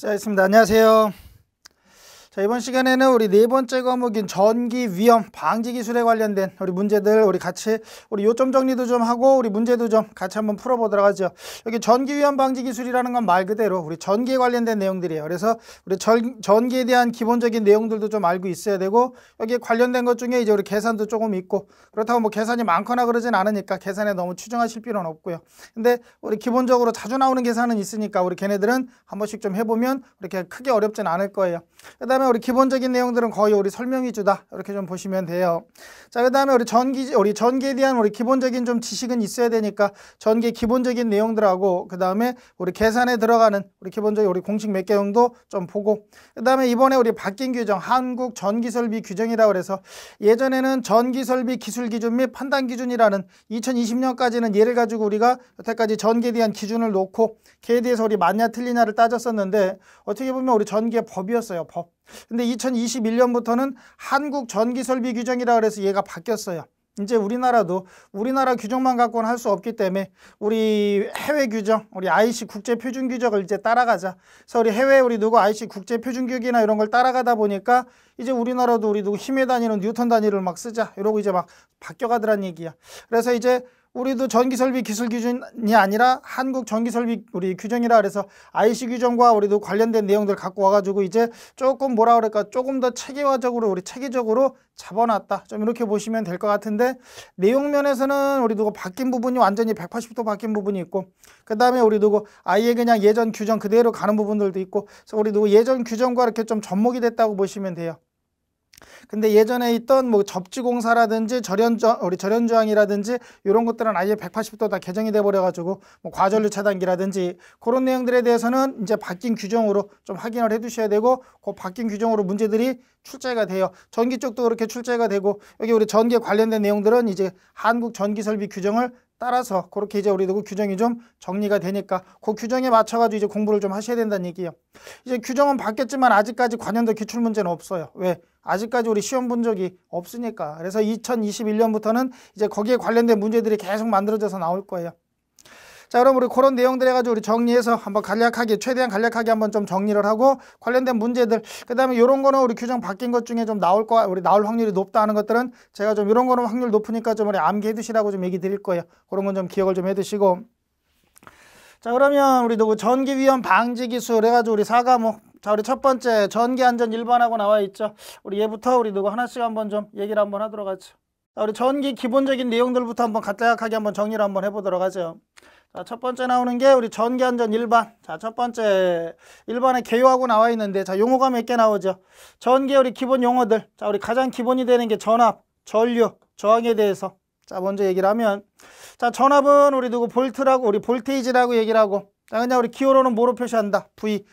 시작하겠습니다. 안녕하세요. 자, 이번 시간에는 우리 네 번째 과목인 전기 위험 방지 기술에 관련된 우리 문제들 우리 같이 우리 요점 정리도 좀 하고 우리 문제도 좀 같이 한번 풀어보도록 하죠. 여기 전기 위험 방지 기술이라는 건 말 그대로 우리 전기에 관련된 내용들이에요. 그래서 우리 전, 전기에 대한 기본적인 내용들도 좀 알고 있어야 되고 여기에 관련된 것 중에 이제 우리 계산도 조금 있고 그렇다고 뭐 계산이 많거나 그러진 않으니까 계산에 너무 추정하실 필요는 없고요. 근데 우리 기본적으로 자주 나오는 계산은 있으니까 우리 걔네들은 한 번씩 좀 해보면 이렇게 크게 어렵진 않을 거예요. 그다음 다음에 우리 기본적인 내용들은 거의 우리 설명 위주다. 이렇게 좀 보시면 돼요. 자, 그 다음에 우리 전기, 우리 전기에 대한 우리 기본적인 좀 지식은 있어야 되니까 전기 기본적인 내용들하고 그 다음에 우리 계산에 들어가는 우리 기본적인 우리 공식 몇 개정도 좀 보고 그 다음에 이번에 우리 바뀐 규정 한국 전기설비 규정이라고 그래서 예전에는 전기설비 기술 기준 및 판단 기준이라는 2020년까지는 예를 가지고 우리가 여태까지 전기에 대한 기준을 놓고 걔에 대해서 우리 맞냐 틀리냐를 따졌었는데 어떻게 보면 우리 전기의 법이었어요. 법. 근데 2021년부터는 한국 전기 설비 규정이라 그래서 얘가 바뀌었어요. 이제 우리나라도 우리나라 규정만 갖고는 할 수 없기 때문에 우리 해외 규정, 우리 IC 국제 표준 규정을 이제 따라가자. 그래서 우리 해외 우리 누구 IC 국제 표준 규격이나 이런 걸 따라가다 보니까 이제 우리나라도 우리 누구 힘의 단위는 뉴턴 단위를 막 쓰자. 이러고 이제 막 바뀌어가더란 얘기야. 그래서 이제 우리도 전기설비 기술 기준이 아니라 한국 전기설비 우리 규정이라 그래서 IC 규정과 우리도 관련된 내용들 갖고 와가지고 이제 조금 뭐라 그럴까 조금 더 체계화적으로 우리 체계적으로 잡아놨다 좀 이렇게 보시면 될 것 같은데 내용 면에서는 우리 도 바뀐 부분이 완전히 180도 바뀐 부분이 있고 그 다음에 우리 도구 아예 그냥 예전 규정 그대로 가는 부분들도 있고 그래서 우리 도 예전 규정과 이렇게 좀 접목이 됐다고 보시면 돼요. 근데 예전에 있던 뭐 접지공사라든지 절연저 우리 절연저항이라든지 이런 것들은 아예 180도 다 개정이 돼 버려가지고 뭐과절류 차단기라든지 그런 내용들에 대해서는 이제 바뀐 규정으로 좀 확인을 해두셔야 되고 그 바뀐 규정으로 문제들이 출제가 돼요. 전기 쪽도 그렇게 출제가 되고 여기 우리 전기에 관련된 내용들은 이제 한국 전기설비 규정을 따라서 그렇게 이제 우리 도구 그 규정이 좀 정리가 되니까 그 규정에 맞춰가지고 이제 공부를 좀 하셔야 된다는 얘기예요. 이제 규정은 바뀌었지만 아직까지 관련도 기출 문제는 없어요. 왜? 아직까지 우리 시험 본 적이 없으니까. 그래서 2021년부터는 이제 거기에 관련된 문제들이 계속 만들어져서 나올 거예요. 자, 그럼 우리 그런 내용들 해가지고 우리 정리해서 한번 간략하게 최대한 간략하게 한번 좀 정리를 하고 관련된 문제들 그다음에 이런 거는 우리 규정 바뀐 것 중에 좀 나올 거 우리 나올 확률이 높다 하는 것들은 제가 좀 이런 거는 확률 높으니까 좀 우리 암기해 두시라고 좀 얘기 드릴 거예요. 그런 건 좀 기억을 좀해 두시고. 자 그러면 우리 누구 그 전기 위험 방지 기술 해가지고 우리 사과목 뭐, 자 우리 첫 번째 전기 안전 일반하고 나와 있죠 우리 얘부터 우리 누구 하나씩 한번 좀 얘기를 한번 하도록 하죠 자 우리 전기 기본적인 내용들부터 한번 간략하게 한번 정리를 한번 해보도록 하죠 자, 첫 번째 나오는 게 우리 전기안전 일반 자, 첫 번째 일반에 개요하고 나와 있는데 자, 용어가 몇 개 나오죠? 전기 우리 기본 용어들. 자, 우리 가장 기본이 되는 게 전압, 전류, 저항에 대해서. 자, 먼저 얘기를 하면 자, 전압은 우리 누구 볼트라고 우리 볼테이지라고 얘기를 하고 자, 그냥 우리 기호로는 뭐로 표시한다? V.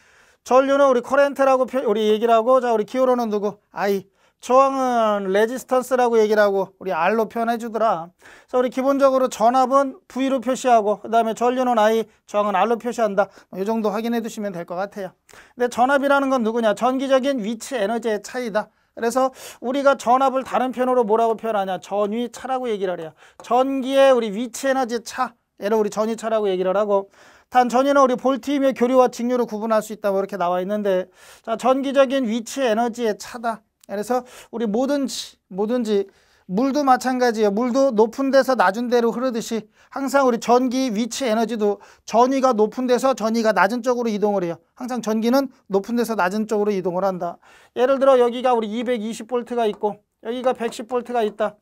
전류는 우리 커렌트라고 표, 우리 얘기를 하고 자, 우리 기호로는 누구? I. 저항은 레지스턴스라고 얘기를 하고 우리 R로 표현해 주더라. 그래서 우리 기본적으로 전압은 V로 표시하고 그 다음에 전류는 I, 저항은 R로 표시한다. 이 뭐 정도 확인해 두시면 될 것 같아요. 근데 전압이라는 건 누구냐? 전기적인 위치 에너지의 차이다. 그래서 우리가 전압을 다른 편으로 뭐라고 표현하냐? 전위 차라고 얘기를 해요. 전기의 우리 위치 에너지 차. 얘를 우리 전위 차라고 얘기를 하고 단 전위는 우리 볼트임의 교류와 직류를 구분할 수 있다고 뭐 이렇게 나와 있는데 자 전기적인 위치 에너지의 차다. 그래서 우리 뭐든지 뭐든지 물도 마찬가지예요. 물도 높은 데서 낮은 데로 흐르듯이 항상 우리 전기 위치 에너지도 전위가 높은 데서 전위가 낮은 쪽으로 이동을 해요. 항상 전기는 높은 데서 낮은 쪽으로 이동을 한다. 예를 들어 여기가 우리 220V가 있고 여기가 110V가 있다.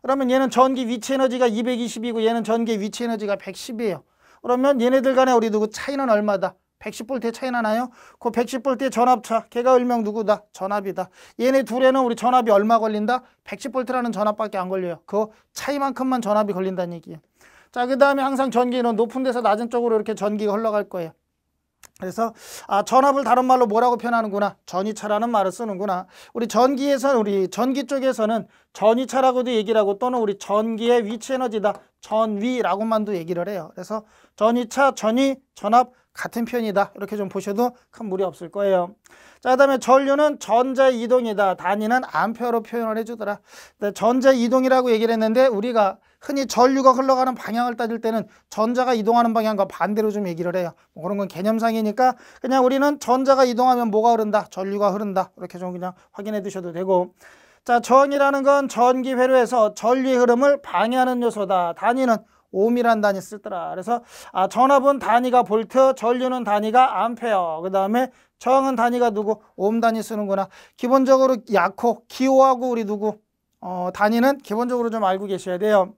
그러면 얘는 전기 위치 에너지가 220이고 얘는 전기 위치 에너지가 110이에요. 그러면 얘네들 간에 우리 누구 차이는 얼마다? 1 1 0볼트에 차이나 나요? 그 110볼트의 전압차 걔가 일명 누구다? 전압이다 얘네 둘에는 우리 전압이 얼마 걸린다? 110볼트라는 전압밖에 안 걸려요 그 차이만큼만 전압이 걸린다는 얘기예요 자그 다음에 항상 전기는 높은 데서 낮은 쪽으로 이렇게 전기가 흘러갈 거예요 그래서 아 전압을 다른 말로 뭐라고 표현하는구나 전이차라는 말을 쓰는구나 우리 전기에서 는 우리 전기 쪽에서는 전이차라고도 얘기를 하고 또는 우리 전기의 위치 에너지다 전위라고만도 얘기를 해요 그래서 전이차 전위 전압 같은 편이다 이렇게 좀 보셔도 큰 무리 없을 거예요 자 그다음에 전류는 전자 이동이다 단위는 암페어로 표현을 해주더라 근데 네, 전자 이동이라고 얘기를 했는데 우리가 흔히 전류가 흘러가는 방향을 따질 때는 전자가 이동하는 방향과 반대로 좀 얘기를 해요 뭐 그런 건 개념상이니까 그냥 우리는 전자가 이동하면 뭐가 흐른다 전류가 흐른다 이렇게 좀 그냥 확인해 두셔도 되고 자 전이라는 건 전기 회로에서 전류의 흐름을 방해하는 요소다 단위는 옴이란 단위 쓰더라. 그래서 아, 전압은 단위가 볼트, 전류는 단위가 암페어. 그 다음에 저항은 단위가 누구? 옴 단위 쓰는구나. 기본적으로 약호, 기호하고 우리 누구? 어, 단위는 기본적으로 좀 알고 계셔야 돼요.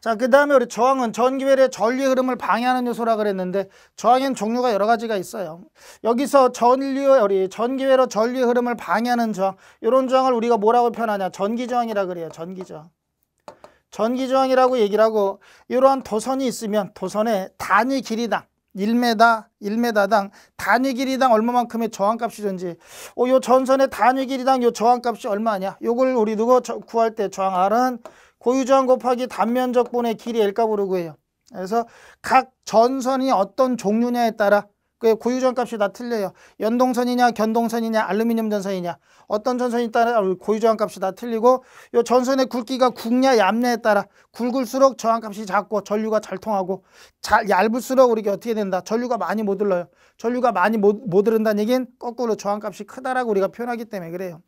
자, 그 다음에 우리 저항은 전기회의 전류 흐름을 방해하는 요소라 그랬는데 저항엔 종류가 여러 가지가 있어요. 여기서 전류, 우리 전기회의 전류 흐름을 방해하는 저항, 이런 저항을 우리가 뭐라고 표현하냐? 전기저항이라 그래요. 전기저항. 전기조항이라고 얘기를 하고 이러한 도선이 있으면 도선의 단위 길이당 1m, 1m당 단위 길이당 얼마만큼의 저항값이 든지 어, 요 전선의 단위 길이당 요 저항값이 얼마냐 요걸 우리 누구 구할 때 저항 R은 고유저항 곱하기 단면적분의 길이 L값으로 구해요 그래서 각 전선이 어떤 종류냐에 따라 그 고유전 값이 다 틀려요. 연동선이냐 견동선이냐 알루미늄 전선이냐 어떤 전선에 따라 아, 고유저 값이 다 틀리고 요 전선의 굵기가 굵냐 얇냐에 따라 굵을수록 저항 값이 작고 전류가 잘 통하고 잘 얇을수록 우리가 어떻게 된다. 전류가 많이 못 들러요. 전류가 많이 못, 못 흐른다는 얘기는 거꾸로 저항 값이 크다라고 우리가 표현하기 때문에 그래요.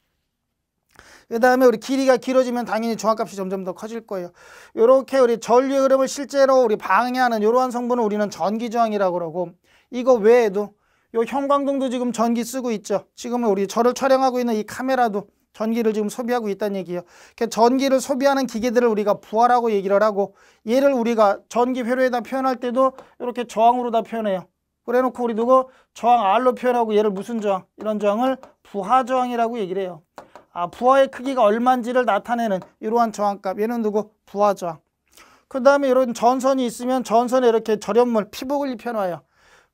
그 다음에 우리 길이가 길어지면 당연히 저항값이 점점 더 커질 거예요. 이렇게 우리 전류의 흐름을 실제로 우리 방해하는 이러한 성분을 우리는 전기저항이라고 그러고 이거 외에도 이 형광등도 지금 전기 쓰고 있죠. 지금 우리 저를 촬영하고 있는 이 카메라도 전기를 지금 소비하고 있다는 얘기예요. 그러니까 전기를 소비하는 기계들을 우리가 부하라고 얘기를 하고 얘를 우리가 전기 회로에다 표현할 때도 이렇게 저항으로 다 표현해요. 그래놓고 우리 누구 저항 R로 표현하고 얘를 무슨 저항? 이런 저항을 부하 저항이라고 얘기를 해요. 아 부하의 크기가 얼만지를 나타내는 이러한 저항값. 얘는 누구? 부하 저항. 그 다음에 이런 전선이 있으면 전선에 이렇게 절연물, 피복을 입혀놔요.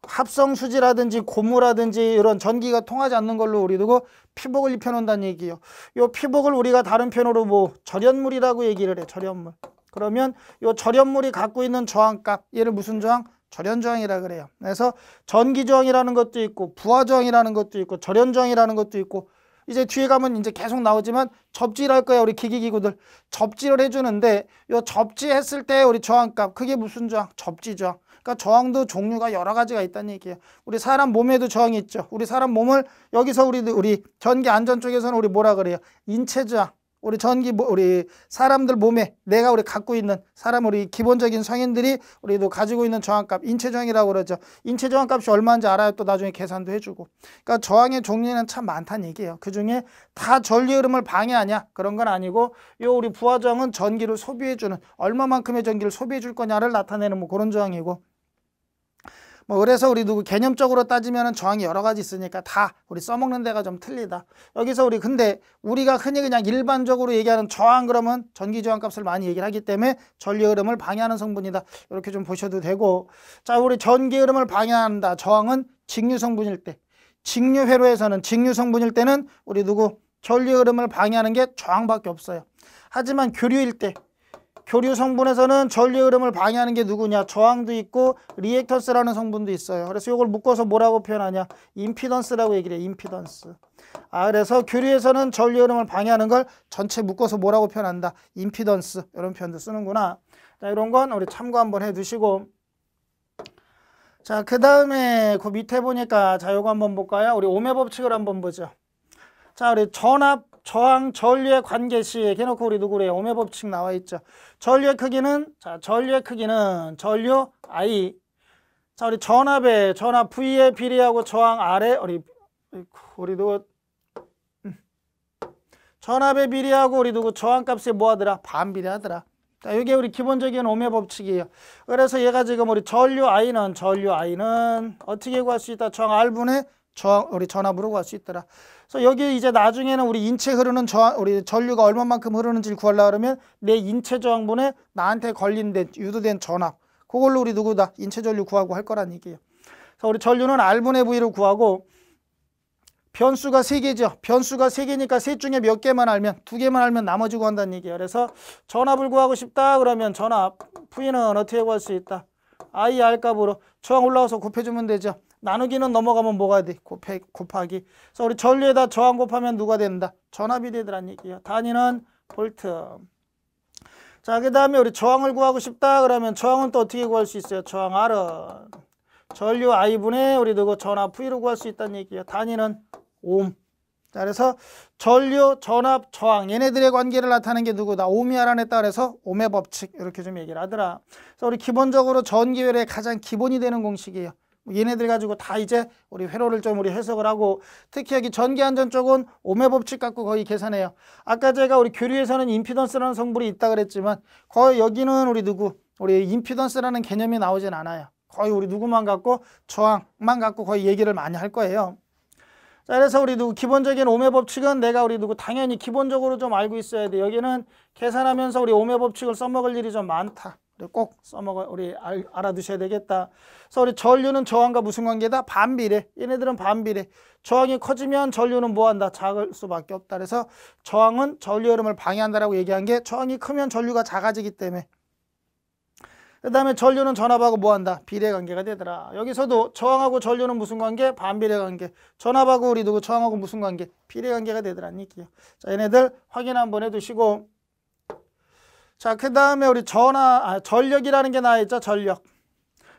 합성 수지라든지 고무라든지 이런 전기가 통하지 않는 걸로 우리 두고 피복을 입혀 놓는다는 얘기예요. 요 피복을 우리가 다른 편으로뭐 절연물이라고 얘기를 해. 절연물. 그러면 요 절연물이 갖고 있는 저항값 얘를 무슨 저항? 절연저항이라 그래요. 그래서 전기저항이라는 것도 있고 부하저항이라는 것도 있고 절연저항이라는 것도 있고 이제 뒤에 가면 이제 계속 나오지만 접질할 거야 우리 기기기구들 접질을 해주는데 요 접지했을 때 우리 저항값 그게 무슨 저항? 접지저항 그러니까 저항도 종류가 여러 가지가 있다는 얘기예요. 우리 사람 몸에도 저항이 있죠. 우리 사람 몸을 여기서 우리 우리 전기 안전 쪽에서는 우리 뭐라 그래요? 인체 저항. 우리 전기 뭐, 우리 사람들 몸에 내가 우리 갖고 있는 사람 우리 기본적인 성인들이 우리도 가지고 있는 저항값 인체 저항이라고 그러죠. 인체 저항값이 얼마인지 알아요또 나중에 계산도 해주고. 그러니까 저항의 종류는 참 많다는 얘기예요. 그 중에 다 전류 흐름을 방해하냐 그런 건 아니고 요 우리 부하 저항은 전기를 소비해주는 얼마만큼의 전기를 소비해줄 거냐를 나타내는 뭐 그런 저항이고. 뭐 그래서 우리 누구 개념적으로 따지면 저항이 여러 가지 있으니까 다 우리 써먹는 데가 좀 틀리다. 여기서 우리 근데 우리가 흔히 그냥 일반적으로 얘기하는 저항 그러면 전기 저항 값을 많이 얘기를 하기 때문에 전류 흐름을 방해하는 성분이다. 이렇게 좀 보셔도 되고 자 우리 전기 흐름을 방해한다. 저항은 직류 성분일 때 직류 회로에서는 직류 성분일 때는 우리 누구 전류 흐름을 방해하는 게 저항밖에 없어요. 하지만 교류일 때 교류 성분에서는 전류 흐름을 방해하는 게 누구냐? 저항도 있고 리액턴스라는 성분도 있어요. 그래서 이걸 묶어서 뭐라고 표현하냐? 임피던스라고 얘기를 해. 임피던스. 아 그래서 교류에서는 전류 흐름을 방해하는 걸 전체 묶어서 뭐라고 표현한다? 임피던스. 이런 표현도 쓰는구나. 자, 이런 건 우리 참고 한번 해 두시고 자, 그다음에 그 밑에 보니까 자, 요거 한번 볼까요? 우리 오메 법칙을 한번 보죠. 자, 우리 전압 저항 전류의 관계 시에 해놓고 우리 누구래요? 오메 법칙 나와 있죠. 전류의 크기는 자 전류의 크기는 전류 I 자 우리 전압의 전압 V에 비례하고 저항 R에 우리 우리 누구 음. 전압에 비례하고 우리 누구 저항값이 뭐하더라? 반비례하더라. 자, 이게 우리 기본적인 오메 법칙이에요. 그래서 얘가 지금 우리 전류 I는 전류 I는 어떻게 구할 수 있다? 저항 R분의 저항 우리 전압으로 구할 수 있더라. 그래서 여기 이제 나중에는 우리 인체 흐르는 저 우리 전류가 얼마만큼 흐르는지를 구하려고 그러면 내 인체 저항분에 나한테 걸린데 유도된 전압 그걸로 우리 누구다 인체 전류 구하고 할 거란 얘기예요. 그래서 우리 전류는 R분의 V로 구하고 변수가 세개죠 변수가 세개니까셋 중에 몇 개만 알면 두 개만 알면 나머지 구한다는 얘기예요. 그래서 전압을 구하고 싶다 그러면 전압 V는 어떻게 구할 수 있다? IR 값으로 저항 올라와서 곱해주면 되죠. 나누기는 넘어가면 뭐가 돼? 곱해, 곱하기. 그래서 우리 전류에다 저항 곱하면 누가 된다? 전압이 되더란 얘기예요. 단위는 볼트. 자, 그 다음에 우리 저항을 구하고 싶다 그러면 저항은 또 어떻게 구할 수 있어요? 저항 R은 전류 I분의 우리 누구 그 전압 V로 구할 수 있다는 얘기예요. 단위는 옴. 자, 그래서 전류, 전압, 저항 얘네들의 관계를 나타내는 게 누구다? 옴이 알아냈다 그래서 옴의 법칙 이렇게 좀 얘기를 하더라. 그래서 우리 기본적으로 전기회로의 가장 기본이 되는 공식이에요. 뭐 얘네들 가지고 다 이제 우리 회로를 좀 우리 해석을 하고 특히 여기 전기안전 쪽은 오메 법칙 갖고 거의 계산해요. 아까 제가 우리 교류에서는 임피던스라는 성분이 있다 그랬지만 거의 여기는 우리 누구 우리 임피던스라는 개념이 나오진 않아요. 거의 우리 누구만 갖고 저항만 갖고 거의 얘기를 많이 할 거예요. 자, 그래서 우리 누구 기본적인 오메 법칙은 내가 우리 누구 당연히 기본적으로 좀 알고 있어야 돼. 여기는 계산하면서 우리 오메 법칙을 써먹을 일이 좀 많다. 꼭 써먹어 우리 알, 아두셔야 되겠다. 그래서 우리 전류는 저항과 무슨 관계다? 반비례. 얘네들은 반비례. 저항이 커지면 전류는 뭐한다? 작을 수밖에 없다. 그래서 저항은 전류 흐름을 방해한다라고 얘기한 게 저항이 크면 전류가 작아지기 때문에. 그 다음에 전류는 전압하고 뭐한다? 비례관계가 되더라. 여기서도 저항하고 전류는 무슨 관계? 반비례관계. 전압하고 우리 누구 저항하고 무슨 관계? 비례관계가 되더라. 니끼요. 자, 얘네들 확인 한번 해두시고 자, 그 다음에 우리 전화, 아, 전력이라는 게 나와 있죠. 전력.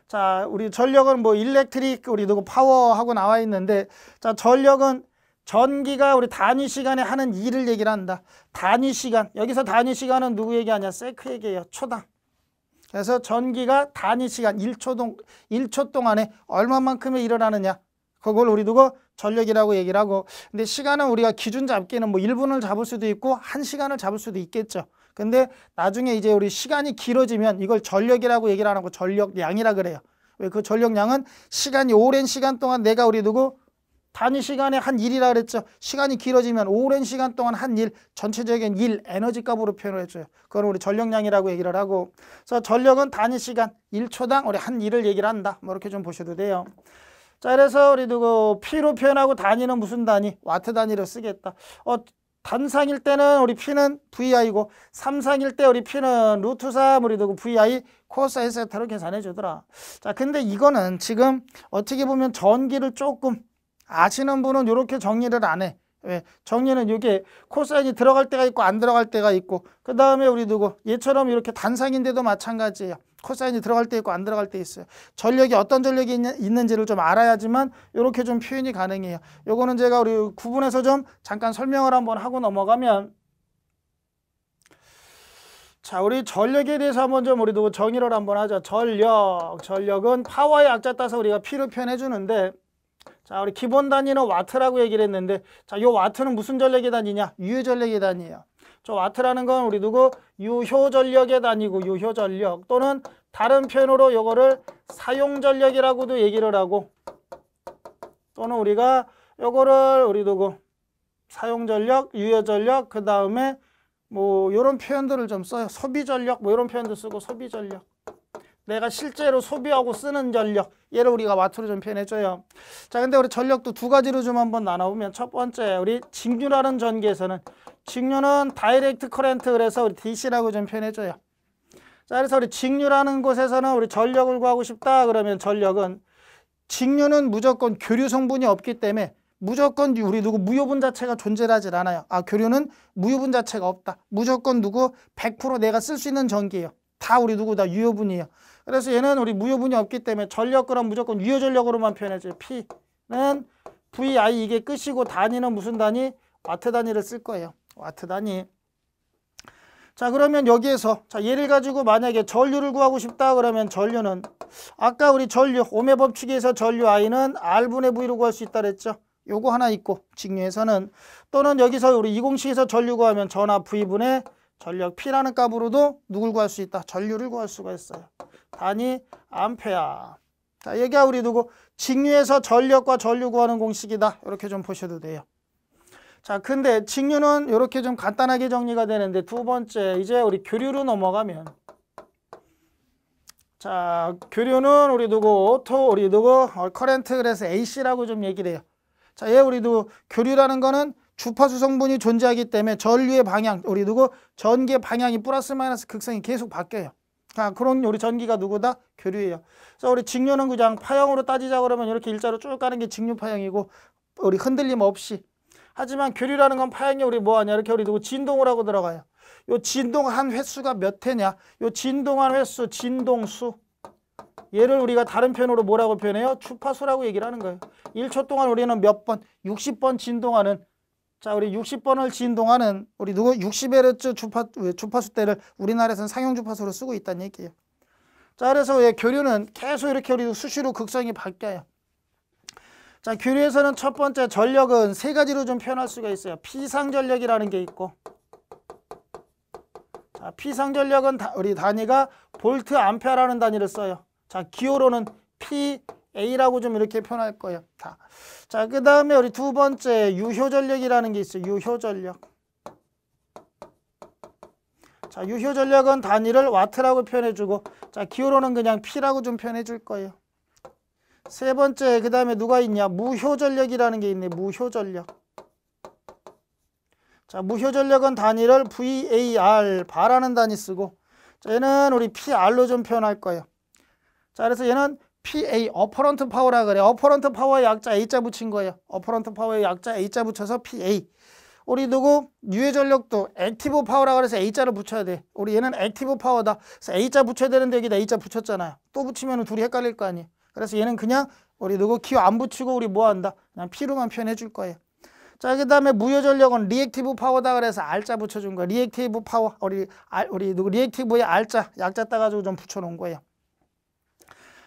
자, 우리 전력은 뭐 일렉트릭, 우리 누구 파워하고 나와 있는데, 자, 전력은 전기가 우리 단위 시간에 하는 일을 얘기를 한다. 단위 시간. 여기서 단위 시간은 누구 얘기하냐? 세크 얘기예요. 초당. 그래서 전기가 단위 시간 1초, 동, 1초 동안에 얼마만큼의 일어나느냐 그걸 우리 누구? 전력이라고 얘기를 하고. 근데 시간은 우리가 기준 잡기는 뭐 1분을 잡을 수도 있고 1시간을 잡을 수도 있겠죠. 근데 나중에 이제 우리 시간이 길어지면 이걸 전력이라고 얘기를 안 하고 전력량이라 그래요. 왜 그 전력량은 시간이 오랜 시간 동안 내가 우리 누구 단위 시간에 한 일이라 그랬죠. 시간이 길어지면 오랜 시간 동안 한 일, 전체적인 일, 에너지 값으로 표현을 해줘요. 그걸 우리 전력량이라고 얘기를 하고 그래서 전력은 단위 시간, 1초당 우리 한 일을 얘기를 한다. 뭐 이렇게 좀 보셔도 돼요. 자, 그래서 우리 누구 P로 표현하고 단위는 무슨 단위? 와트 단위로 쓰겠다. 어, 단상일 때는 우리 P는 VI고 삼상일 때 우리 P는 루트 3 우리 두고 VI 코사인 세타로 계산해 주더라. 자, 근데 이거는 지금 어떻게 보면 전기를 조금 아시는 분은 이렇게 정리를 안 해. 왜 예, 정리는 이게 코사인이 들어갈 때가 있고 안 들어갈 때가 있고 그 다음에 우리 누구 얘처럼 이렇게 단상인데도 마찬가지예요. 코사인이 들어갈 때 있고 안 들어갈 때 있어요. 전력이 어떤 전력이 있는, 지를좀 알아야지만 이렇게 좀 표현이 가능해요. 요거는 제가 우리 구분해서 좀 잠깐 설명을 한번 하고 넘어가면 자 우리 전력에 대해서 한번 좀 우리 누구 정의를 한번 하죠. 전력, 전력은 파워의 약자 따서 우리가 P로 표현해 주는데 자, 우리 기본 단위는 와트라고 얘기를 했는데 자, 요 와트는 무슨 전력의 단위냐? 유 전력의 단위예요. 저 와트라는 건 우리 누구? 유효 전력의 단위고 유효 전력 또는 다른 표현으로 요거를 사용 전력이라고도 얘기를 하고 또는 우리가 요거를 우리 누구? 사용 전력, 유효 전력, 그다음에 뭐 요런 표현들을 좀 써요. 소비 전력 뭐 이런 표현도 쓰고 소비 전력 내가 실제로 소비하고 쓰는 전력 얘를 우리가 와트로 좀 표현해줘요. 자 근데 우리 전력도 두 가지로 좀 한번 나눠보면 첫 번째 우리 직류라는 전기에서는 직류는 다이렉트 커렌트 그래서 우리 DC라고 좀 표현해줘요. 자 그래서 우리 직류라는 곳에서는 우리 전력을 구하고 싶다 그러면 전력은 직류는 무조건 교류 성분이 없기 때문에 무조건 우리 누구 무효분 자체가 존재하지 않아요. 아 교류는 무효분 자체가 없다. 무조건 누구 100% 내가 쓸 수 있는 전기예요. 다 우리 누구 다 유효분이에요. 그래서 얘는 우리 무효분이 없기 때문에 전력 그럼 무조건 유효전력으로만 표현해줘요. P는 VI 이게 끝이고 단위는 무슨 단위? 와트 단위를 쓸 거예요. 와트 단위. 자 그러면 여기에서 자예를 가지고 만약에 전류를 구하고 싶다 그러면 전류는 아까 우리 전류 오메 법칙에서 전류 I는 R분의 V로 구할 수 있다 그랬죠. 요거 하나 있고 직류에서는 또는 여기서 우리 이공식에서 전류 구하면 전압 V분의 전력 P라는 값으로도 누굴 구할 수 있다? 전류를 구할 수가 있어요. 단위 암페어. 자, 얘기가 우리 누구? 직류에서 전력과 전류 구하는 공식이다. 이렇게 좀 보셔도 돼요. 자, 근데 직류는 이렇게 좀 간단하게 정리가 되는데 두 번째, 이제 우리 교류로 넘어가면 자, 교류는 우리 누구? 오토, 우리 누구? 어, 커렌트 그래서 AC라고 좀 얘기를 해요. 자, 얘 우리 누구? 교류라는 거는 주파수 성분이 존재하기 때문에 전류의 방향, 우리 누구? 전기의 방향이 플러스 마이너스 극성이 계속 바뀌어요. 아, 그런 우리 전기가 누구다? 교류예요. 그래서 우리 직류는 그냥 파형으로 따지자 그러면 이렇게 일자로 쭉 가는 게 직류 파형이고 우리 흔들림 없이. 하지만 교류라는 건 파형이 우리 뭐하냐? 이렇게 우리 누구 진동을 하고 들어가요. 요 진동한 횟수가 몇 회냐? 요 진동한 횟수, 진동수. 얘를 우리가 다른 편으로 뭐라고 표현해요? 주파수라고 얘기를 하는 거예요. 1초 동안 우리는 몇 번, 60번 진동하는 자, 우리 60번을 지은 동안은 우리 누구 60Hz 주파 주파수 대를 우리나라에서는 상용 주파수로 쓰고 있다는 얘기예요. 자, 그래서 예, 교류는 계속 이렇게 우리 수시로 극성이 바뀌어요. 자, 교류에서는 첫 번째 전력은 세 가지로 좀 표현할 수가 있어요. 피상 전력이라는 게 있고 자, 피상 전력은 다, 우리 단위가 볼트 암페어라는 단위를 써요. 자, 기호로는 P A라고 좀 이렇게 표현할 거예요. 다. 자, 그 다음에 우리 두 번째 유효전력이라는 게 있어요. 유효전력. 자, 유효전력은 단위를 와트라고 표현해주고 자, 기호로는 그냥 P라고 좀 표현해줄 거예요. 세 번째, 그 다음에 누가 있냐? 무효전력이라는 게 있네. 무효전력. 자, 무효전력은 단위를 VAR, 바라는 단위 쓰고 자, 얘는 우리 PR로 좀 표현할 거예요. 자, 그래서 얘는 PA 어퍼런트 파워라 그래. 어퍼런트 파워에 약자 A자 붙인 거예요. 어퍼런트 파워에 약자 A자 붙여서 PA. 우리 누구 유해 전력도 액티브 파워라 그래서 A자를 붙여야 돼. 우리 얘는 액티브 파워다. 그래서 A자 붙여야 되는데 여기다 A자 붙였잖아요. 또 붙이면 둘이 헷갈릴 거 아니에요. 그래서 얘는 그냥 우리 누구 기호 안 붙이고 우리 뭐 한다? 그냥 P로만 표현해 줄 거예요. 자, 그 다음에 무효 전력은 리액티브 파워다 그래서 R자 붙여준 거예요 리액티브 파워, 우리, 우리 누구 리액티브의 R자, 약자 따가지고 좀 붙여놓은 거예요.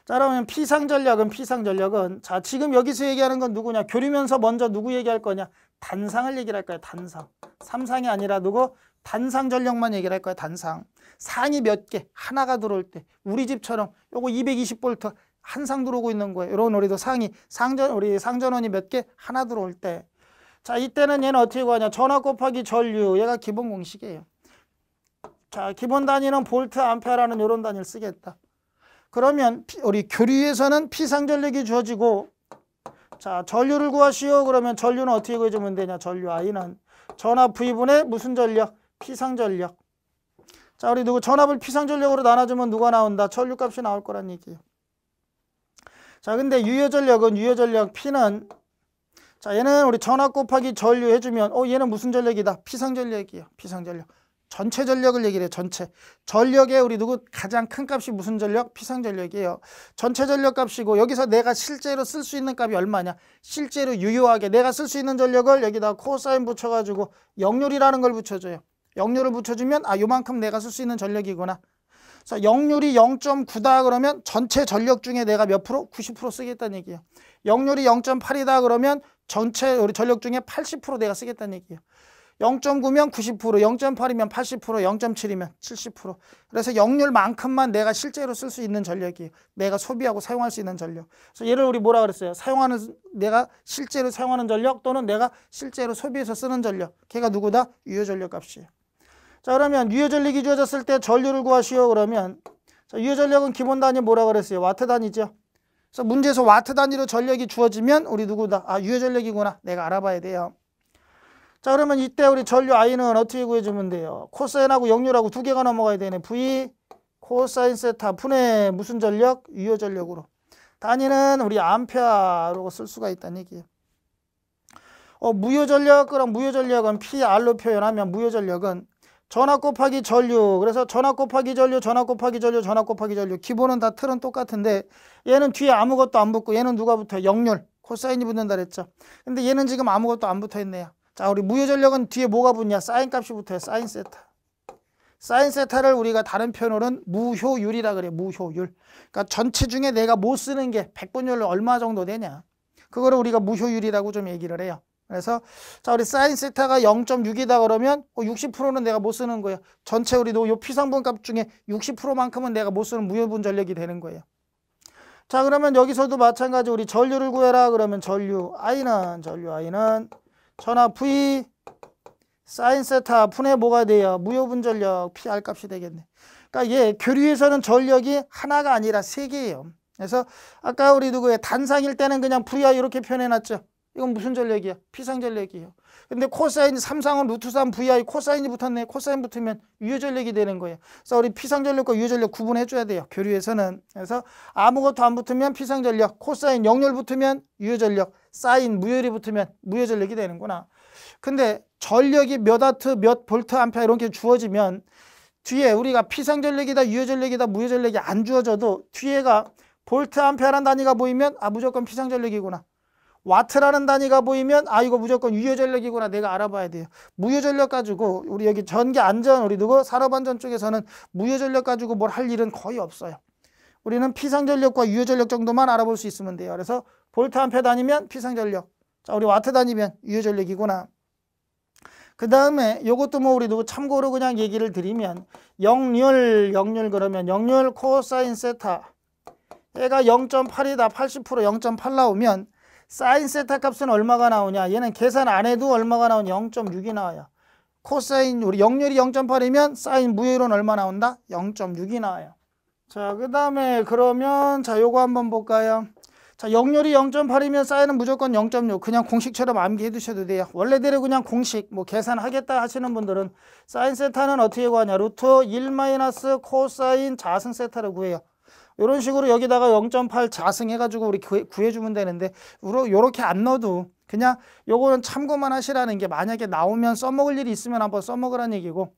자 그러면 피상 전략은 피상 전략은 자 지금 여기서 얘기하는 건 누구냐 교리면서 먼저 누구 얘기할 거냐 단상을 얘기를 할 거야 단상 삼상이 아니라 누구 단상 전력만 얘기를 할 거야 단상 상이 몇 개 하나가 들어올 때 우리 집처럼 요거 220볼트 한상 들어오고 있는 거예요 이런 우리도 상이 상전 우리 상전원이 몇 개 하나 들어올 때자 이때는 얘는 어떻게 구하냐 전압 곱하기 전류 얘가 기본 공식이에요 자 기본 단위는 볼트 암페어라는 요런 단위를 쓰겠다 그러면 우리 교류에서는 피상전력이 주어지고 자 전류를 구하시오 그러면 전류는 어떻게 구해주면 되냐 전류 I는 전압 V분의 무슨 전력? 피상전력 자 우리 누구 전압을 피상전력으로 나눠주면 누가 나온다? 전류값이 나올 거란 얘기예요 자 근데 유효전력은 유효전력 P는 자 얘는 우리 전압 곱하기 전류 해주면 어 얘는 무슨 전력이다? 피상전력이에요 피상전력 전체 전력을 얘기를 해요. 전체. 전력에 우리 누구 가장 큰 값이 무슨 전력? 피상 전력이에요. 전체 전력 값이고 여기서 내가 실제로 쓸 수 있는 값이 얼마냐? 실제로 유효하게 내가 쓸 수 있는 전력을 여기다 코사인 붙여가지고 역률이라는 걸 붙여줘요. 역률을 붙여주면 아 요만큼 내가 쓸 수 있는 전력이구나. 그래서 역률이 0.9다 그러면 전체 전력 중에 내가 몇 프로? 90% 쓰겠다는 얘기예요. 역률이 0.8이다 그러면 전체 우리 전력 중에 80% 내가 쓰겠다는 얘기예요. 0.9면 90%, 0.8이면 80%, 0.7이면 70%. 그래서 역률만큼만 내가 실제로 쓸 수 있는 전력이에요. 내가 소비하고 사용할 수 있는 전력. 그래서 얘를 우리 뭐라 그랬어요? 사용하는 내가 실제로 사용하는 전력 또는 내가 실제로 소비해서 쓰는 전력. 걔가 누구다? 유효 전력 값이에요. 자, 그러면 유효 전력이 주어졌을 때 전류를 구하시오. 그러면 자, 유효 전력은 기본 단위 뭐라 그랬어요? 와트 단위죠. 그래서 문제에서 와트 단위로 전력이 주어지면 우리 누구다? 아, 유효 전력이구나. 내가 알아봐야 돼요. 자 그러면 이때 우리 전류 i는 어떻게 구해주면 돼요? 코사인하고 역류라고 두 개가 넘어가야 되네. v 코사인 세타 분의 무슨 전력? 유효 전력으로. 단위는 우리 암페어로쓸 수가 있다는 얘기예요. 어, 무효 전력, 그럼 무효 전력은 PR로 표현하면 무효 전력은 전압 곱하기 전류. 그래서 전압 곱하기 전류, 전압 곱하기 전류, 전압 곱하기 전류. 기본은 다 틀은 똑같은데 얘는 뒤에 아무것도 안 붙고 얘는 누가 붙어? 역률. 코사인이 붙는다 그랬죠. 근데 얘는 지금 아무것도 안 붙어 있네요. 자, 우리 무효전력은 뒤에 뭐가 붙냐? 사인 값이 붙어요. 사인 세타. 사인 세타를 우리가 다른 표현으로는 무효율이라 그래. 무효율. 그러니까 전체 중에 내가 못 뭐 쓰는 게 백분율로 얼마 정도 되냐. 그거를 우리가 무효율이라고 좀 얘기를 해요. 그래서 자 우리 사인 세타가 0.6이다 그러면 60%는 어, 내가 못 뭐 쓰는 거예요. 전체 우리 도요 피상분 값 중에 60%만큼은 내가 못 뭐 쓰는 무효분 전력이 되는 거예요. 자 그러면 여기서도 마찬가지 우리 전류를 구해라 그러면 전류 i는 전류 i는 전하 V 사인 세타 분의 뭐가 돼요? 무효분전력 PR 값이 되겠네. 그러니까 얘 교류에서는 전력이 하나가 아니라 세 개예요. 그래서 아까 우리 누구의 단상일 때는 그냥 V야 이렇게 표현해놨죠. 이건 무슨 전력이야? 피상전력이에요. 근데 코사인 3상은 루트 3 VI 코사인이 붙었네. 코사인 붙으면 유효전력이 되는 거예요. 그래서 우리 피상전력과 유효전력 구분해줘야 돼요. 교류에서는. 그래서 아무것도 안 붙으면 피상전력, 코사인 영열 붙으면 유효전력, 쌓인 무열이 붙으면 무효전력이 되는구나. 근데 전력이 몇아트몇 볼트 암페 이렇게 주어지면 뒤에 우리가 피상전력이다, 유효전력이다, 무효전력이 안 주어져도 뒤에가 볼트 암페어라는 단위가 보이면 아 무조건 피상전력이구나. 와트라는 단위가 보이면 아 이거 무조건 유효전력이구나 내가 알아봐야 돼요. 무효전력 가지고 우리 여기 전기 안전 우리 누구 산업안전 쪽에서는 무효전력 가지고 뭘 할 일은 거의 없어요. 우리는 피상전력과 유효전력 정도만 알아볼 수 있으면 돼요. 그래서 볼트 암페 다니면 피상전력. 자, 우리 와트 다니면 유효전력이구나. 그 다음에 이것도 뭐 우리도 참고로 그냥 얘기를 드리면 영률, 영률 그러면 영률 코사인 세타 얘가 0.8이다 80% 0.8 나오면 사인 세타 값은 얼마가 나오냐 얘는 계산 안 해도 얼마가 나오냐 0.6이 나와요 코사인 우리 영률이 0.8이면 사인 무효율은 얼마 나온다 0.6이 나와요 자, 그 다음에 그러면 자, 요거 한번 볼까요? 자, 역률이 0.8이면 사인은 무조건 0.6. 그냥 공식처럼 암기해 두셔도 돼요. 원래대로 그냥 공식, 뭐 계산하겠다 하시는 분들은 사인 세타는 어떻게 구하냐. 루트 1 마이너스 코사인 자승 세타를 구해요. 이런 식으로 여기다가 0.8 자승해가지고 우리 구해주면 되는데 요렇게 안 넣어도 그냥 요거는 참고만 하시라는 게 만약에 나오면 써먹을 일이 있으면 한번 써먹으란 얘기고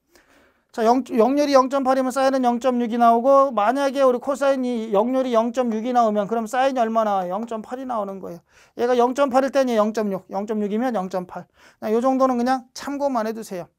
자, 0, 열이 0.8이면 사인은 0.6이 나오고 만약에 우리 코사인이 영열이 0.6이 나오면 그럼 사인이 얼마 나와 0.8이 나오는 거예요. 얘가 0.8일 때는 0.6, 0.6이면 0.8. 이 정도는 그냥 참고만 해두세요.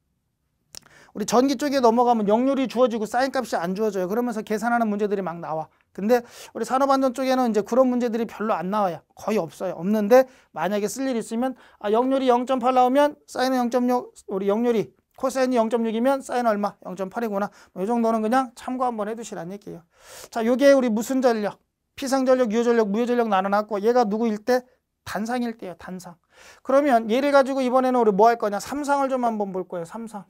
우리 전기 쪽에 넘어가면 역률이 주어지고 사인값이 안 주어져요. 그러면서 계산하는 문제들이 막 나와. 근데 우리 산업안전 쪽에는 이제 그런 문제들이 별로 안 나와요. 거의 없어요. 없는데 만약에 쓸 일 있으면 아, 역률이0.8 나오면 사인은 0.6, 우리 역률이 코사인이 0.6이면 사인 얼마? 0.8이구나. 뭐이 정도는 그냥 참고 한번 해두시란 얘기예요. 자, 요게 우리 무슨 전력? 피상전력, 유효전력, 무효전력 나눠놨고 얘가 누구일 때? 단상일 때예요. 단상. 그러면 얘를 가지고 이번에는 우리 뭐 할 거냐? 삼상을 좀 한번 볼 거예요. 삼상.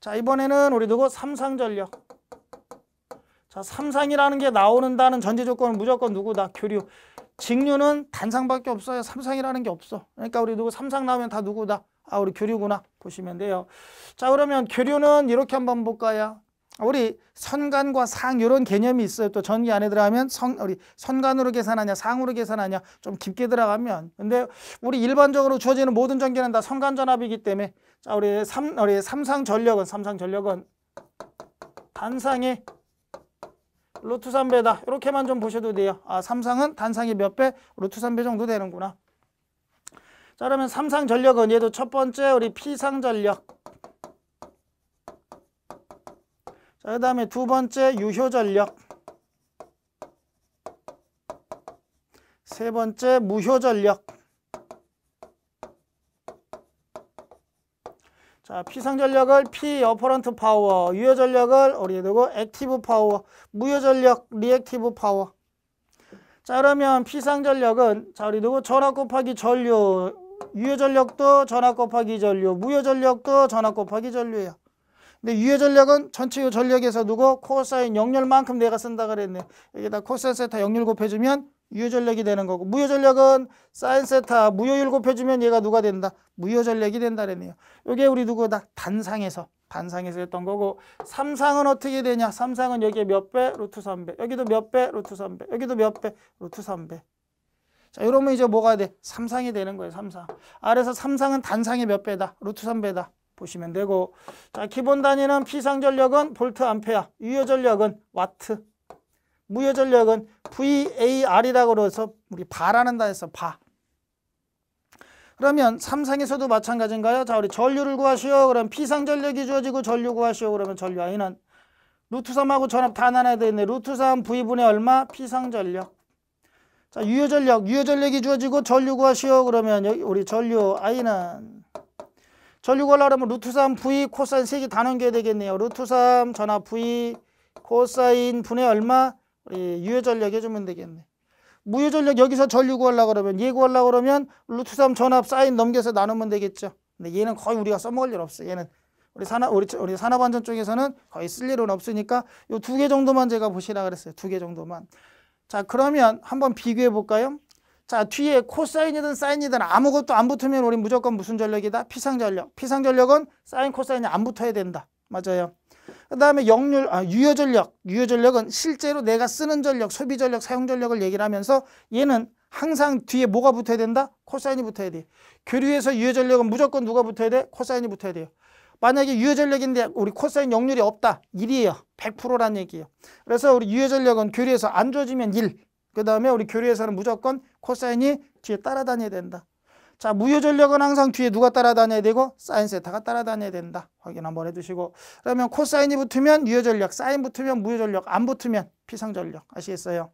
자, 이번에는 우리 누구? 삼상전력. 자, 삼상이라는 게 나오는다는 전제 조건은 무조건 누구다? 교류. 직류는 단상밖에 없어요. 삼상이라는 게 없어. 그러니까 우리 누구 삼상 나오면 다 누구다? 아, 우리 교류구나 보시면 돼요. 자, 그러면 교류는 이렇게 한번 볼까요? 우리 선관과상 이런 개념이 있어요. 또 전기 안에 들어가면 선, 우리 선간으로 계산하냐 상으로 계산하냐 좀 깊게 들어가면 근데 우리 일반적으로 주어지는 모든 전기는 다선관 전압이기 때문에 자 우리 삼 우리 삼상 전력은 삼상 전력은 단상의 루트 3배다 이렇게만 좀 보셔도 돼요. 아 삼상은 단상의 몇 배? 루트 3배 정도 되는구나. 자 그러면 삼상전력은 얘도 첫 번째 우리 피상전력 자그 다음에 두 번째 유효전력 세 번째 무효전력 자, 피상전력을 피 어퍼런트 파워, 유효전력을 우리 두고 액티브 파워, 무효전력 리액티브 파워. 자, 그러면 피상전력은 자, 우리 누구 전압 곱하기 전류 유효전력도 전압 곱하기 전류, 무효전력도 전압 곱하기 전류예요. 근데 유효전력은 전체 요 전력에서 누구? 코사인 영률만큼 내가 쓴다 그랬네. 여기다 코사인 세타 영률 곱해주면 유효전력이 되는 거고 무효전력은 사인 세타 무효율 곱해주면 얘가 누가 된다? 무효전력이 된다 그랬네요. 이게 우리 누구다? 단상에서. 단상에서 했던 거고 삼상은 어떻게 되냐? 삼상은 여기에 몇 배? 루트 3배. 여기도 몇 배? 루트 3배. 여기도 몇 배? 루트 3배. 자, 이러면 이제 뭐가 돼? 삼상이 되는 거예요, 삼상 아래서 삼상은 단상의 몇 배다? 루트 3배다. 보시면 되고 자 기본 단위는 피상 전력은 볼트 암페어, 유효 전력은 와트, 무효 전력은 VAR이라고 해서 우리 바라는 단에서 바. 그러면 삼상에서도 마찬가지인가요? 자 우리 전류를 구하시오. 그럼 피상 전력이 주어지고 전류 구하시오. 그러면 전류 i는 루트 3하고 전압 다 나눠야 되는데 루트 3 V분의 얼마? 피상 전력. 자, 유효 전력, 유효 전력이 주어지고 전류 가 쉬어 그러면 여기 우리 전류 i는 전류 구하려면 뭐 루트 3 v 코사인 세개다 넘겨야 되겠네요. 루트 3 전압 v 코사인 분의 얼마? 우리 유효 전력 해주면 되겠네. 무효 전력 여기서 전류 구하려고 그러면 얘 구하려고 그러면 루트 3 전압 사인 넘겨서 나누면 되겠죠. 근데 얘는 거의 우리가 써먹을 일 없어. 얘는 우리 산업 우리, 우리 산업 안전 쪽에서는 거의 쓸 일은 없으니까 이 두 개 정도만 제가 보시라 그랬어요. 두 개 정도만. 자 그러면 한번 비교해 볼까요? 자 뒤에 코사인이든 사인이든 아무것도 안 붙으면 우리 무조건 무슨 전력이다? 피상전력. 피상전력은 사인 코사인이 안 붙어야 된다. 맞아요. 그 다음에 역률, 아, 유효전력. 유효전력은 실제로 내가 쓰는 전력, 소비전력, 사용전력을 얘기를 하면서 얘는 항상 뒤에 뭐가 붙어야 된다? 코사인이 붙어야 돼. 교류에서 유효전력은 무조건 누가 붙어야 돼? 코사인이 붙어야 돼요. 만약에 유효전력인데 우리 코사인 역률이 없다. 1이에요. 100%란 얘기예요. 그래서 우리 유효전력은 교류에서안 줘지면 1. 그 다음에 우리 교류에서는 무조건 코사인이 뒤에 따라다녀야 된다. 자, 무효전력은 항상 뒤에 누가 따라다녀야 되고 사인 세타가 따라다녀야 된다. 확인 한번 해주시고 그러면 코사인이 붙으면 유효전력, 사인 붙으면 무효전력, 안 붙으면 피상전력 아시겠어요?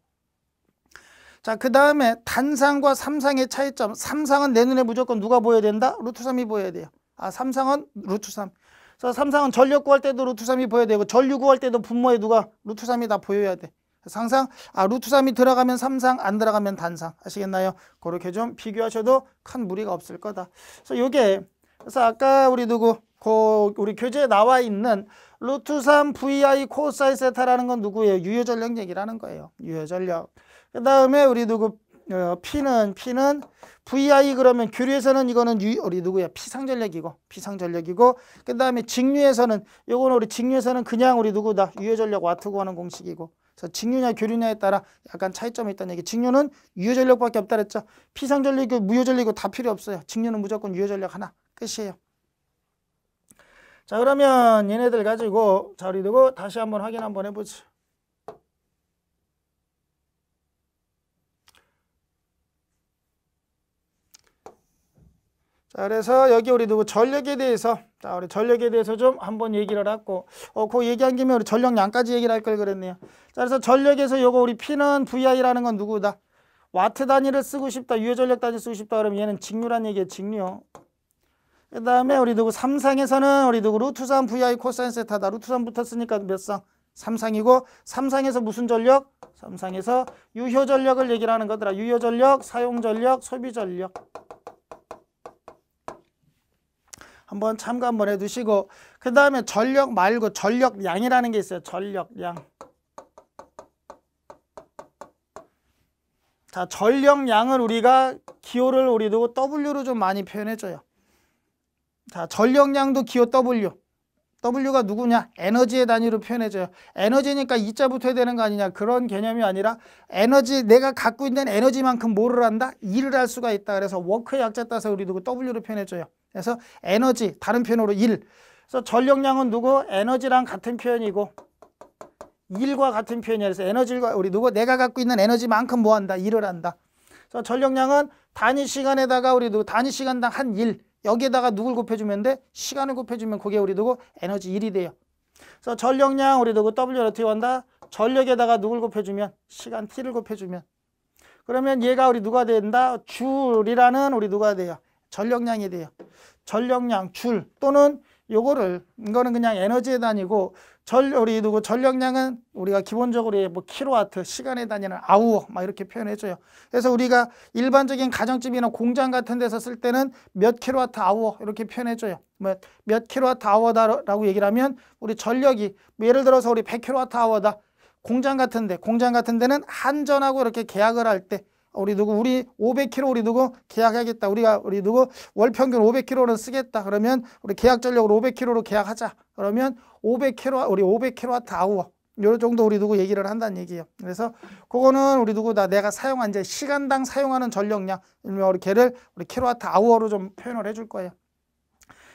자, 그 다음에 단상과 삼상의 차이점. 삼상은 내 눈에 무조건 누가 보여야 된다? 루트 3이 보여야 돼요. 아, 삼상은 루트 3. 그래서 삼상은 전력 구할 때도 루트 3이 보여야 되고 전류 구할 때도 분모에 누가 루트 3이 다 보여야 돼. 상상 아 루트 3이 들어가면 삼상 안 들어가면 단상 아시겠나요? 그렇게 좀 비교하셔도 큰 무리가 없을 거다. 그래서 요게 그래서 아까 우리 누구 고, 우리 교재에 나와 있는 루트 3 VI 코사인 세타라는 건 누구예요? 유효전력 얘기라는 거예요. 유효전력. 그 다음에 우리 누구 어, P는 P는 VI 그러면 교류에서는 이거는 유, 우리 누구야? 피상전력이고 피상전력이고 그 다음에 직류에서는 요건 우리 직류에서는 그냥 우리 누구다? 유효전력 와트 고하는 공식이고 그래서 직류냐 교류냐에 따라 약간 차이점이 있다는 얘기. 직류는 유효전력밖에 없다 그랬죠. 피상전력이고 무효전력이고 다 필요 없어요. 직류는 무조건 유효전력 하나 끝이에요. 자 그러면 얘네들 가지고 자 우리 누구 다시 한번 확인 한번 해보죠. 자, 그래서 여기 우리 누구 전력에 대해서 자, 우리 전력에 대해서 좀 한번 얘기를 하고 어, 그 얘기한 김에 우리 전력량까지 얘기를 할 걸 그랬네요. 자, 그래서 전력에서 요거 우리 P는 VI라는 건 누구다? 와트 단위를 쓰고 싶다. 유효 전력 단위 쓰고 싶다. 그러면 얘는 직류란 얘기예요. 직류. 그다음에 우리 누구 삼상에서는 우리 누구 루트 3 VI 코사인 세타다. 루트 3 붙었으니까 몇 상? 삼상이고 삼상에서 무슨 전력? 삼상에서 유효 전력을 얘기를 하는 거더라. 유효 전력, 사용 전력, 소비 전력. 한번 참고 한번 해두시고 그 다음에 전력 말고 전력량이라는 게 있어요. 전력량. 자, 전력량을 우리가 기호를 우리도 W로 좀 많이 표현해줘요. 자, 전력량도 기호 W. W가 누구냐? 에너지의 단위로 표현해줘요. 에너지니까 이자 부터해야 되는 거 아니냐? 그런 개념이 아니라 에너지, 내가 갖고 있는 에너지만큼 뭐를 한다? 일을 할 수가 있다. 그래서 워크의 약자 따서 우리도 W로 표현해줘요. 그래서 에너지 다른 표현으로 일. 그래서 전력량은 누구? 에너지랑 같은 표현이고 일과 같은 표현이야. 그래서 에너지가 우리 누구 내가 갖고 있는 에너지만큼 뭐 한다? 일을 한다. 그래서 전력량은 단위 시간에다가 우리 누구 단위 시간당 한 일. 여기에다가 누굴 곱해주면 돼? 시간을 곱해주면 그게 우리 누구? 에너지 1이 돼요. 그래서 전력량 우리 누구 W를 어떻게 한다? 전력에다가 누굴 곱해주면 시간 T를 곱해주면 그러면 얘가 우리 누가 된다? 줄이라는 우리 누가 돼요? 전력량이 돼요. 전력량 줄 또는 요거를 이거는 그냥 에너지의 단위고 전 우리 누구 전력량은 우리가 기본적으로 뭐 킬로와트 시간의 단위는 아우어 막 이렇게 표현해 줘요. 그래서 우리가 일반적인 가정집이나 공장 같은 데서 쓸 때는 몇 킬로와트 아우어 이렇게 표현해 줘요. 몇, 뭐 몇 킬로와트 아워다라고 얘기를 하면 우리 전력이 뭐 예를 들어서 우리 100 킬로와트 아워다. 공장 같은 데 공장 같은 데는 한전하고 이렇게 계약을 할때 우리 누구 우리 5 0 0 k m 우리 누구 계약하겠다. 우리가 우리 누구 월 평균 5 0 0 k m 는 쓰겠다. 그러면 우리 계약 전력으로 5 0 0 k m 로 계약하자. 그러면 5 0 0 k m 우리 500kW 아우어 요런 정도 우리 누구 얘기를 한다는 얘기예요. 그래서 그거는 우리 누구 다 내가 사용한 이제 시간당 사용하는 전력량 일명 우리 걔를 우리 킬로와트 아워로 좀 표현을 해줄 거예요.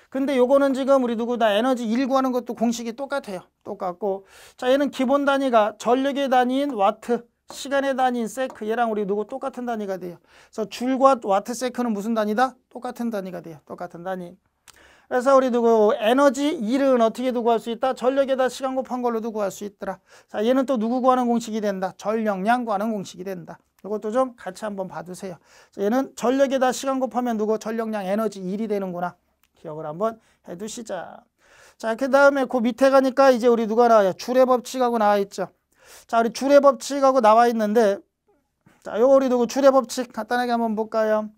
근데 요거는 지금 우리 누구 다 에너지 일구하는 것도 공식이 똑같아요. 똑같고 자 얘는 기본 단위가 전력의 단위인 와트 시간의 단위인 세크 얘랑 우리 누구 똑같은 단위가 돼요. 그래서 줄과 와트 세크는 무슨 단위다? 똑같은 단위가 돼요. 똑같은 단위. 그래서 우리 누구 에너지 1은 어떻게 두고 할 수 있다? 전력에다 시간 곱한 걸로 두고 할 수 있더라. 자, 얘는 또 누구 구하는 공식이 된다. 전력량 구하는 공식이 된다. 이것도 좀 같이 한번 봐두세요. 얘는 전력에다 시간 곱하면 누구 전력량 에너지 1이 되는구나. 기억을 한번 해두시자. 자, 그 다음에 그 밑에 가니까 이제 우리 누가 나와요? 줄의 법칙하고 나와 있죠. 자, 우리 줄의 법칙하고 나와 있는데 자, 요거 우리 도그 줄의 법칙 간단하게 한번 볼까요?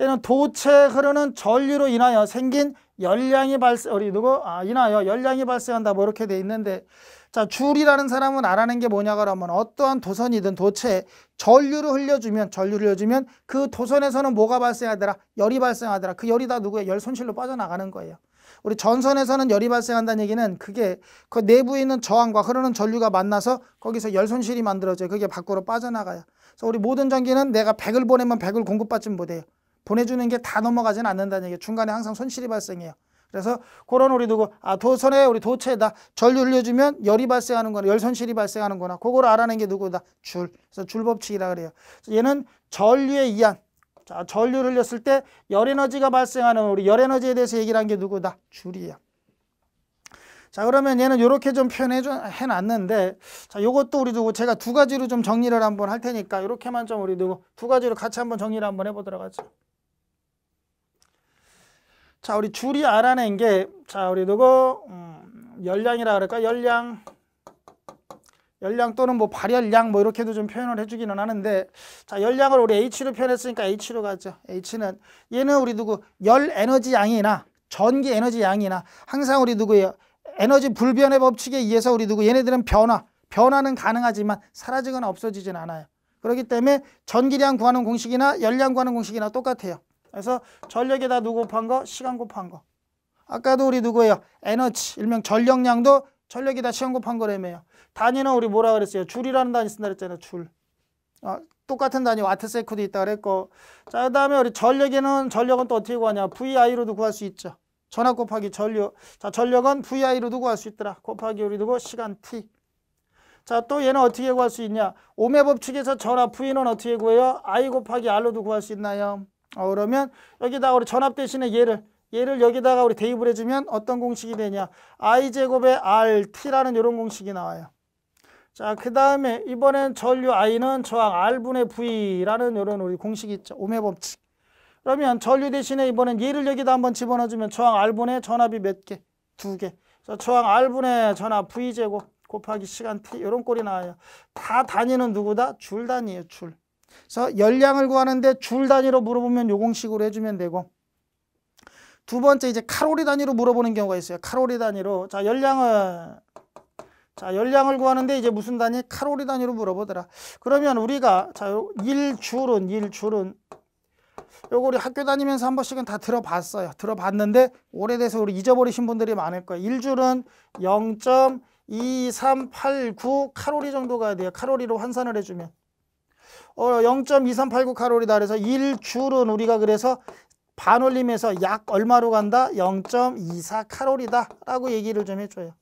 얘는 도체 흐르는 전류로 인하여 생긴 열량이 발생 우리 누구 아 인하여 열량이 발생한다 뭐 이렇게 돼 있는데 자 줄이라는 사람은 알아낸 게 뭐냐 그러면 어떠한 도선이든 도체에 전류를 흘려주면 전류를 흘려주면 그 도선에서는 뭐가 발생하더라 열이 발생하더라 그 열이 다 누구의 열 손실로 빠져나가는 거예요 우리 전선에서는 열이 발생한다는 얘기는 그게 그 내부에 있는 저항과 흐르는 전류가 만나서 거기서 열 손실이 만들어져요. 그게 밖으로 빠져나가요. 그래서 우리 모든 전기는 내가 100을 보내면 100을 공급받지 못해요. 보내주는 게 다 넘어가진 않는다는 얘기예요. 중간에 항상 손실이 발생해요. 그래서 그런 우리 두고 그, 아 도선에 우리 도체에다 전류 흘려주면 열이 발생하는 거나 열 손실이 발생하는 거나 그걸 알아낸 게 누구다 줄 그래서 줄 법칙이라 그래요. 그래서 얘는 전류에 의한 자, 전류를 흘렸을 때 열에너지가 발생하는 우리 열에너지에 대해서 얘기를 한 게 누구다? 줄이야. 자, 그러면 얘는 이렇게 좀 표현해 놨는데 자, 요것도 우리 두고 제가 두 가지로 좀 정리를 한번 할 테니까 이렇게만 좀 우리 두고 두 가지로 같이 한번 정리를 한번 해 보도록 하죠. 자, 우리 줄이 알아낸 게 자, 우리 두고 음, 열량이라 그럴까? 열량 열량 또는 뭐 발열량 뭐 이렇게도 좀 표현을 해주기는 하는데 자 열량을 우리 H로 표현했으니까 H로 가죠. H는 얘는 우리 누구 열 에너지 양이나 전기 에너지 양이나 항상 우리 누구예요? 에너지 불변의 법칙에 의해서 우리 누구 얘네들은 변화 변화는 가능하지만 사라지거나 없어지진 않아요. 그렇기 때문에 전기량 구하는 공식이나 열량 구하는 공식이나 똑같아요. 그래서 전력에다 누구 곱한 거? 시간 곱한 거. 아까도 우리 누구예요? 에너지, 일명 전력량도 전력이 다 시험 곱한 거라며요. 단위는 우리 뭐라 그랬어요? 줄이라는 단위 쓴다 그랬잖아요. 줄. 아, 똑같은 단위 와트세코도 있다 그랬고 자 그다음에 우리 전력에는 전력은 또 어떻게 구하냐? VI로도 구할 수 있죠. 전압 곱하기 전력. 자 전력은 VI로도 구할 수 있더라. 곱하기 우리 두고 시간 T. 자, 또 얘는 어떻게 구할 수 있냐? 오메 법칙에서 전압 V는 어떻게 구해요? I 곱하기 R로도 구할 수 있나요? 어, 그러면 여기다 우리 전압 대신에 얘를 얘를 여기다가 우리 대입을 해주면 어떤 공식이 되냐. i제곱의 rt라는 이런 공식이 나와요. 자, 그 다음에 이번엔 전류 i는 저항 r분의 v라는 이런 우리 공식이 있죠. 오메 법칙. 그러면 전류 대신에 이번엔 얘를 여기다 한번 집어넣어주면 저항 r분의 전압이 몇 개? 두 개. 저항 r분의 전압 v제곱 곱하기 시간 t 이런 꼴이 나와요. 다 단위는 누구다? 줄 단위예요. 줄. 그래서 열량을 구하는데 줄 단위로 물어보면 요 공식으로 해주면 되고 두 번째 이제 칼로리 단위로 물어보는 경우가 있어요. 칼로리 단위로. 자, 열량을 자, 열량을 구하는데 이제 무슨 단위? 칼로리 단위로 물어보더라. 그러면 우리가 자, 일줄은 일줄은 요거 우리 학교 다니면서 한 번씩은 다 들어봤어요. 들어봤는데 오래돼서 우리 잊어버리신 분들이 많을 거예요. 일줄은 0.2389 칼로리 정도가 돼요. 칼로리로 환산을 해주면. 어, 0.2389 칼로리다. 그래서 1줄은 우리가 그래서 반올림해서 약 얼마로 간다? 0.24 칼로리다 라고 얘기를 좀 해줘요.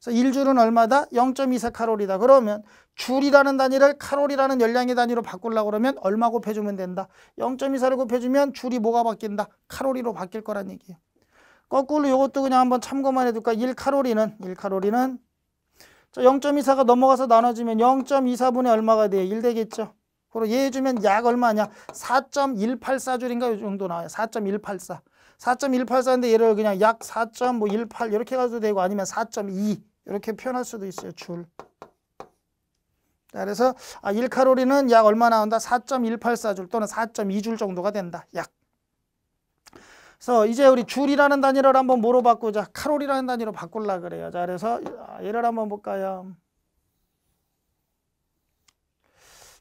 그래서 1줄은 얼마다? 0.24 칼로리다. 그러면 줄이라는 단위를 칼로리라는 열량의 단위로 바꾸려고 그러면 얼마 곱해주면 된다? 0.24를 곱해주면 줄이 뭐가 바뀐다? 칼로리로 바뀔 거란 얘기예요. 거꾸로 이것도 그냥 한번 참고만 해둘까? 1칼로리는 1칼로리는 0.24가 넘어가서 나눠지면 0.24분의 얼마가 돼요? 1 되겠죠. 그리고 얘 주면 약 얼마냐? 4.184줄인가 요 정도 나와요. 4.184. 4.184인데 얘를 그냥 약 4 1 8 이렇게 가도 되고 아니면 4.2 이렇게 표현할 수도 있어요. 줄. 그래서 1칼로리는 아, 약 얼마 나온다? 4.184줄 또는 4.2줄 정도가 된다. 약. 그래서 이제 우리 줄이라는 단위를 한번 뭐로 바꾸자? 칼로리라는 단위로 바꾸려 그래요. 자, 그래서 아, 얘를 한번 볼까요?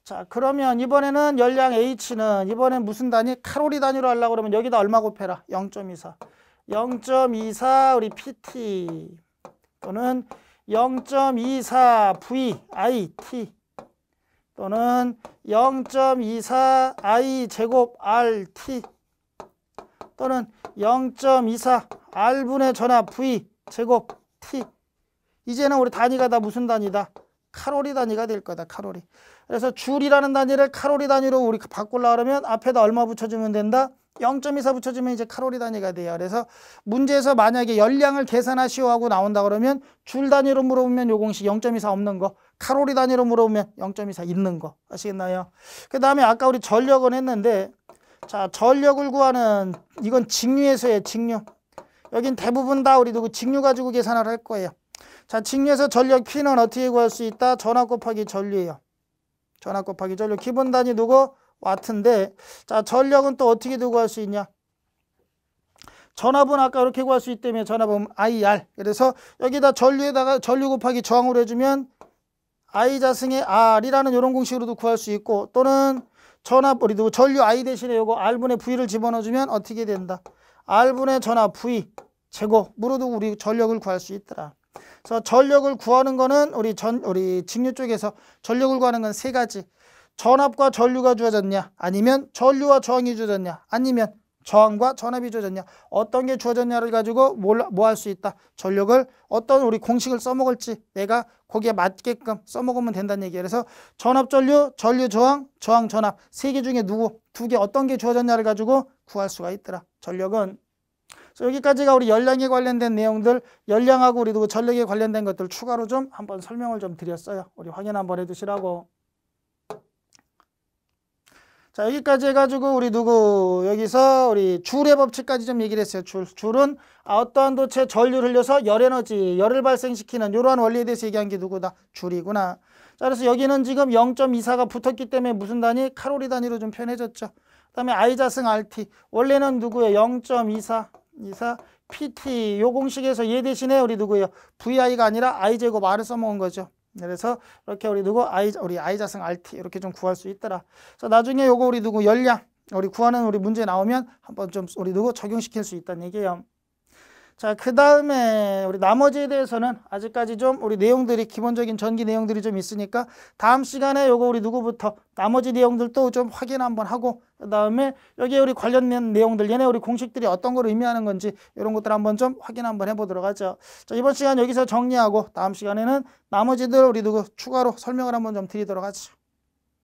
자 그러면 이번에는 열량 H는 이번엔 무슨 단위? 칼로리 단위로 하려고 그러면 여기다 얼마 곱해라 0.24 0.24 우리 PT 또는 0.24 VIT 또는 0.24 I 제곱 RT 또는 0.24 R분의 전압 V 제곱 T 이제는 우리 단위가 다 무슨 단위다? 칼로리 단위가 될 거다. 칼로리. 그래서 줄이라는 단위를 칼로리 단위로 우리 바꾸려 그러면 앞에다 얼마 붙여주면 된다? 0.24 붙여주면 이제 칼로리 단위가 돼요. 그래서 문제에서 만약에 열량을 계산하시오 하고 나온다 그러면 줄 단위로 물어보면 요 공식 0.24 없는 거, 칼로리 단위로 물어보면 0.24 있는 거 아시겠나요? 그 다음에 아까 우리 전력은 했는데 자 전력을 구하는 이건 직류에서의 직류. 여긴 대부분 다 우리 누구 직류 가지고 계산을 할 거예요. 자 직류에서 전력 퀸은 어떻게 구할 수 있다? 전압 곱하기 전류예요. 전압 곱하기 전력 기본 단위 누구? 와트인데 자 전력은 또 어떻게 구할 수 있냐? 전압은 아까 이렇게 구할 수있다며문에 전압은 IR 그래서 여기다 전류에다가 전류 곱하기 저항으로 해주면 I 자승의 R이라는 이런 공식으로도 구할 수 있고 또는 전압 우리도 전류 I 대신에 이거 R분의 V를 집어넣어주면 어떻게 된다? R분의 전압 V 제곱으로도 우리 전력을 구할 수 있더라 그래서 전력을 구하는 거는 우리 전 우리 직류 쪽에서 전력을 구하는 건 세 가지. 전압과 전류가 주어졌냐? 아니면 전류와 저항이 주어졌냐? 아니면 저항과 전압이 주어졌냐? 어떤 게 주어졌냐를 가지고 뭘 뭐 할 수 있다. 전력을 어떤 우리 공식을 써먹을지 내가 거기에 맞게끔 써먹으면 된다는 얘기예요. 그래서 전압 전류, 전류 저항, 저항 전압 세 개 중에 누구 두 개 어떤 게 주어졌냐를 가지고 구할 수가 있더라. 전력은 그래서 여기까지가 우리 열량에 관련된 내용들, 열량하고 우리도 그 전력에 관련된 것들 추가로 좀 한번 설명을 좀 드렸어요. 우리 확인 한번 해두시라고. 자 여기까지 해가지고 우리 누구 여기서 우리 줄의 법칙까지 좀 얘기를 했어요. 줄, 줄은 어떠한 도체 전류를 흘려서 열에너지, 열을 발생시키는 이러한 원리에 대해서 얘기한 게 누구다? 줄이구나. 자 그래서 여기는 지금 0.24가 붙었기 때문에 무슨 단위? 칼로리 단위로 좀 편해졌죠. 그 다음에 I자승 RT 원래는 누구예요? 0.24 이사 PT 요 공식에서 얘 대신에 우리 누구예요? VI가 아니라 I 제곱 R을 써먹은 거죠. 그래서 이렇게 우리 누구 I 우리 I 자승 RT 이렇게 좀 구할 수 있더라. 그래서 나중에 요거 우리 누구 열량 우리 구하는 우리 문제 나오면 한번 좀 우리 누구 적용시킬 수 있다는 얘기예요. 자, 그 다음에 우리 나머지에 대해서는 아직까지 좀 우리 내용들이 기본적인 전기 내용들이 좀 있으니까 다음 시간에 요거 우리 누구부터 나머지 내용들도 좀 확인 한번 하고 그 다음에 여기에 우리 관련된 내용들 얘네 우리 공식들이 어떤 걸 의미하는 건지 이런 것들 한번 좀 확인 한번 해보도록 하죠. 자, 이번 시간 여기서 정리하고 다음 시간에는 나머지들 우리 누구 추가로 설명을 한번 좀 드리도록 하죠.